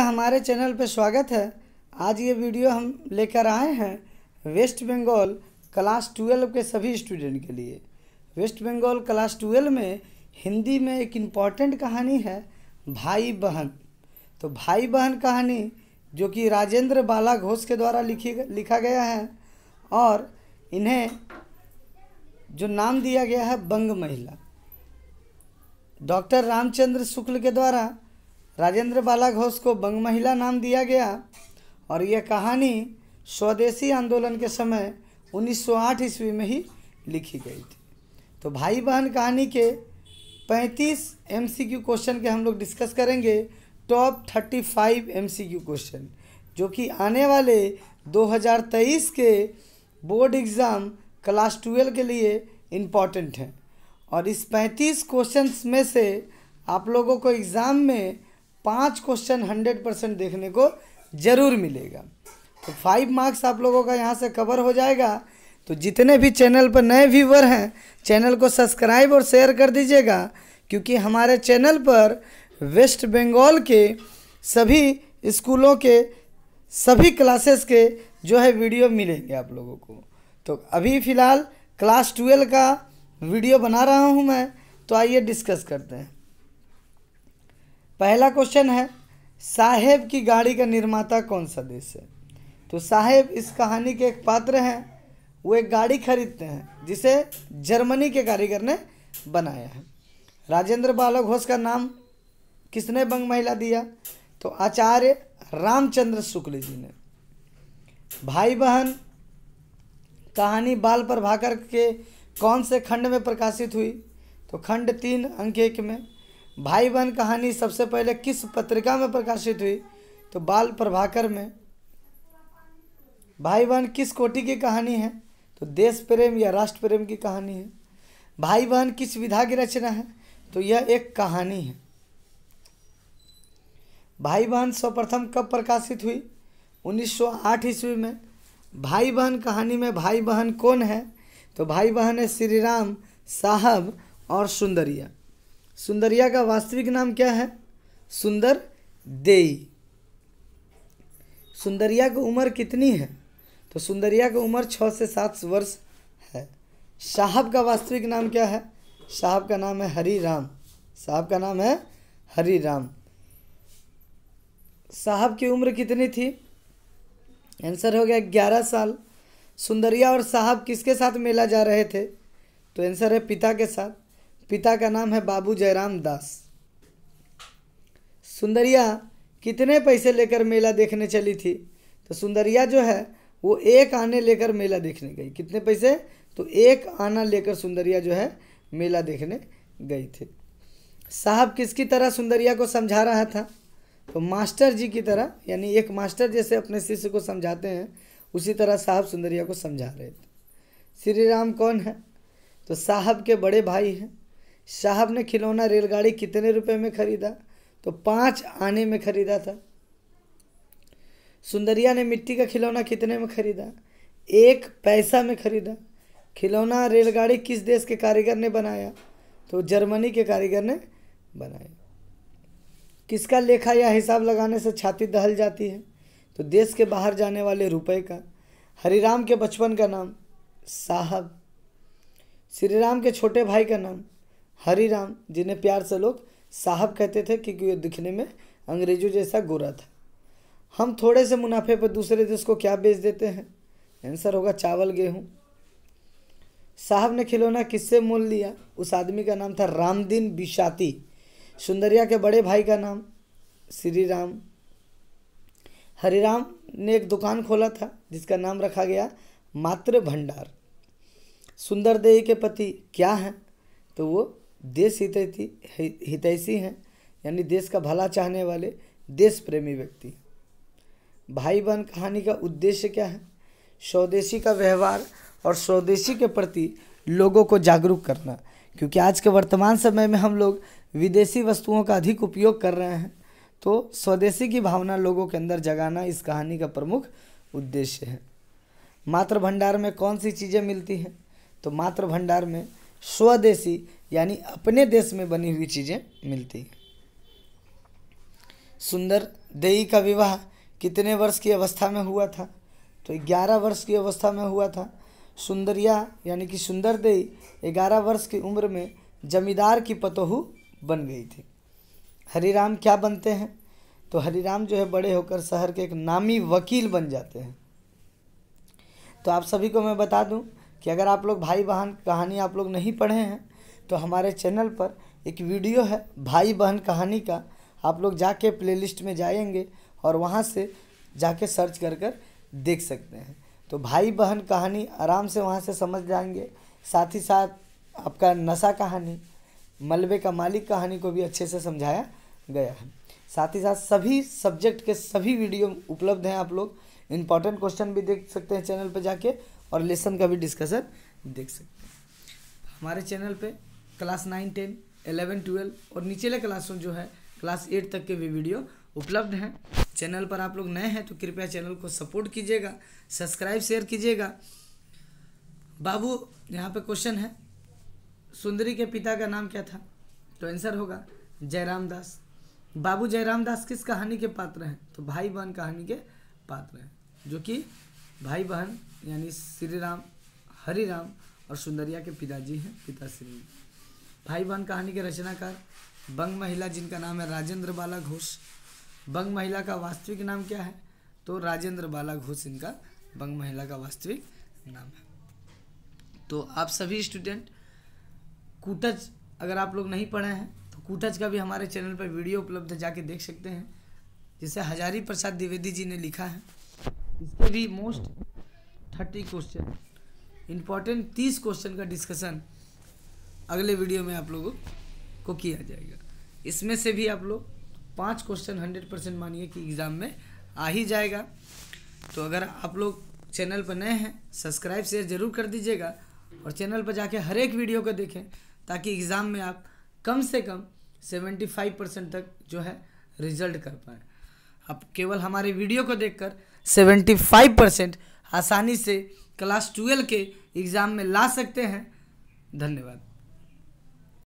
हमारे चैनल पर स्वागत है आज ये वीडियो हम लेकर आए हैं वेस्ट बंगाल क्लास ट्वेल्व के सभी स्टूडेंट के लिए वेस्ट बंगाल क्लास ट्वेल्व में हिंदी में एक इम्पॉर्टेंट कहानी है भाई बहन तो भाई बहन कहानी जो कि राजेंद्र बाला घोष के द्वारा लिखी लिखा गया है और इन्हें जो नाम दिया गया है बंग महिला डॉक्टर रामचंद्र शुक्ल के द्वारा राजेंद्र बाला घोष को बंग महिला नाम दिया गया और यह कहानी स्वदेशी आंदोलन के समय 1908 ईस्वी में ही लिखी गई थी तो भाई बहन कहानी के 35 एमसीक्यू क्वेश्चन के हम लोग डिस्कस करेंगे टॉप 35 एमसीक्यू क्वेश्चन जो कि आने वाले 2023 के बोर्ड एग्ज़ाम क्लास ट्वेल्व के लिए इम्पॉर्टेंट हैं और इस 35 क्वेश्चंस में से आप लोगों को एग्ज़ाम में पांच क्वेश्चन हंड्रेड परसेंट देखने को ज़रूर मिलेगा तो फाइव मार्क्स आप लोगों का यहाँ से कवर हो जाएगा तो जितने भी चैनल पर नए व्यूवर हैं चैनल को सब्सक्राइब और शेयर कर दीजिएगा क्योंकि हमारे चैनल पर वेस्ट बंगाल के सभी स्कूलों के सभी क्लासेस के जो है वीडियो मिलेंगे आप लोगों को तो अभी फ़िलहाल क्लास ट्वेल्व का वीडियो बना रहा हूँ मैं तो आइए डिस्कस करते हैं पहला क्वेश्चन है साहेब की गाड़ी का निर्माता कौन सा देश है तो साहेब इस कहानी के एक पात्र हैं वो एक गाड़ी खरीदते हैं जिसे जर्मनी के कारीगर ने बनाया है राजेंद्र बाला घोष का नाम किसने बंग महिला दिया तो आचार्य रामचंद्र शुक्ल जी ने भाई बहन कहानी बाल प्रभाकर के कौन से खंड में प्रकाशित हुई तो खंड तीन अंक एक में भाई बहन कहानी सबसे पहले किस पत्रिका में प्रकाशित हुई तो बाल प्रभाकर में भाई बहन किस कोटि की कहानी है तो देश प्रेम या राष्ट्र प्रेम की कहानी है भाई बहन किस विधा की रचना है तो यह एक कहानी है भाई बहन सर्वप्रथम कब प्रकाशित हुई 1908 ईस्वी में भाई बहन कहानी में भाई बहन कौन है तो भाई बहन है श्री राम साहब और सुंदरिया सुंदरिया का वास्तविक नाम क्या है सुंदर देई सुंदरिया की उम्र कितनी है तो सुंदरिया की उम्र छः से सात वर्ष है साहब का वास्तविक नाम क्या है साहब का नाम है हरी राम साहब का नाम है हरी राम साहब की उम्र कितनी थी आंसर हो गया ग्यारह साल सुंदरिया और साहब किसके साथ मेला जा रहे थे तो आंसर है पिता के साथ पिता का नाम है बाबू जयराम दास सुंदरिया कितने पैसे लेकर मेला देखने चली थी तो सुंदरिया जो है वो एक आने लेकर मेला देखने गई कितने पैसे तो एक आना लेकर सुंदरिया जो है मेला देखने गई थी साहब किसकी तरह सुंदरिया को समझा रहा था तो मास्टर जी की तरह यानी एक मास्टर जैसे अपने शिष्य को समझाते हैं उसी तरह साहब सुंदरिया को समझा रहे थे श्री राम कौन है तो साहब के बड़े भाई हैं साहब ने खिलौना रेलगाड़ी कितने रुपए में खरीदा तो पाँच आने में खरीदा था सुंदरिया ने मिट्टी का खिलौना कितने में खरीदा एक पैसा में खरीदा खिलौना रेलगाड़ी किस देश के कारीगर ने बनाया तो जर्मनी के कारीगर ने बनाया किसका लेखा या हिसाब लगाने से छाती दहल जाती है तो देश के बाहर जाने वाले रुपए का हरिराम के बचपन का नाम साहब श्री राम के छोटे भाई का नाम हरी राम जिन्हें प्यार से लोग साहब कहते थे क्योंकि वे दिखने में अंग्रेजों जैसा गोरा था हम थोड़े से मुनाफे पर दूसरे देश को क्या बेच देते हैं आंसर होगा चावल गेहूँ साहब ने खिलौना किससे मोल लिया उस आदमी का नाम था रामदीन बिशाती सुंदरिया के बड़े भाई का नाम श्री राम हरिराम ने एक दुकान खोला था जिसका नाम रखा गया मात्र भंडार सुंदर देवी के पति क्या हैं तो वो देश हितैती हितैषी हैं यानी देश का भला चाहने वाले देश प्रेमी व्यक्ति भाई बहन कहानी का उद्देश्य क्या है स्वदेशी का व्यवहार और स्वदेशी के प्रति लोगों को जागरूक करना क्योंकि आज के वर्तमान समय में हम लोग विदेशी वस्तुओं का अधिक उपयोग कर रहे हैं तो स्वदेशी की भावना लोगों के अंदर जगाना इस कहानी का प्रमुख उद्देश्य है मातृ भंडार में कौन सी चीज़ें मिलती हैं तो मातृ भंडार में स्वदेशी यानी अपने देश में बनी हुई चीज़ें मिलती हैं सुंदर देई का विवाह कितने वर्ष की अवस्था में हुआ था तो ग्यारह वर्ष की अवस्था में हुआ था सुंदरिया यानी कि सुंदर देई ग्यारह वर्ष की उम्र में जमींदार की पतोहू बन गई थी हरिराम क्या बनते हैं तो हरिराम जो है बड़े होकर शहर के एक नामी वकील बन जाते हैं तो आप सभी को मैं बता दूं कि अगर आप लोग भाई बहन कहानी आप लोग नहीं पढ़े हैं तो हमारे चैनल पर एक वीडियो है भाई बहन कहानी का आप लोग जाके प्लेलिस्ट में जाएंगे और वहाँ से जाके सर्च कर कर देख सकते हैं तो भाई बहन कहानी आराम से वहाँ से समझ जाएंगे साथ ही साथ आपका नशा कहानी मलबे का मालिक कहानी को भी अच्छे से समझाया गया है साथ ही साथ सभी सब्जेक्ट के सभी वीडियो उपलब्ध हैं आप लोग इंपॉर्टेंट क्वेश्चन भी देख सकते हैं चैनल पर जाके और लेसन का भी डिस्कशन देख सकते हैं हमारे चैनल पे class nine ten eleven twelve और निचले क्लासों जो है क्लास एट तक के भी वीडियो उपलब्ध हैं चैनल पर आप लोग नए हैं तो कृपया चैनल को सपोर्ट कीजिएगा सब्सक्राइब शेयर कीजिएगा बाबू यहाँ पे क्वेश्चन है सुंदरी के पिता का नाम क्या था तो आंसर होगा जयराम दास बाबू जयराम दास किस कहानी के पात्र हैं तो भाई बहन कहानी के पात्र हैं जो कि भाई बहन यानी श्री राम हरि राम और सुंदरिया के पिताजी हैं पिता श्री भाई बहन कहानी के रचनाकार बंग महिला जिनका नाम है राजेंद्र बाला घोष बंग महिला का वास्तविक नाम क्या है तो राजेंद्र बाला घोष इनका बंग महिला का वास्तविक नाम है तो आप सभी स्टूडेंट कूटज अगर आप लोग नहीं पढ़े हैं तो कूटज का भी हमारे चैनल पर वीडियो उपलब्ध है जाके देख सकते हैं जिसे हजारी प्रसाद द्विवेदी जी ने लिखा है इसके भी मोस्ट थर्टी क्वेश्चन इम्पॉर्टेंट तीस क्वेश्चन का डिस्कशन अगले वीडियो में आप लोगों को किया जाएगा इसमें से भी आप लोग पाँच क्वेश्चन हंड्रेड परसेंट मानिए कि एग्ज़ाम में आ ही जाएगा तो अगर आप लोग चैनल पर नए हैं सब्सक्राइब शेयर ज़रूर कर दीजिएगा और चैनल पर जाके हर एक वीडियो को देखें ताकि एग्ज़ाम में आप कम से कम सेवेंटी फाइव परसेंट तक जो है रिजल्ट कर पाएँ आप केवल हमारे वीडियो को देखकर सेवेंटी फाइव परसेंट आसानी से क्लास ट्वेल्व के एग्ज़ाम में ला सकते हैं धन्यवाद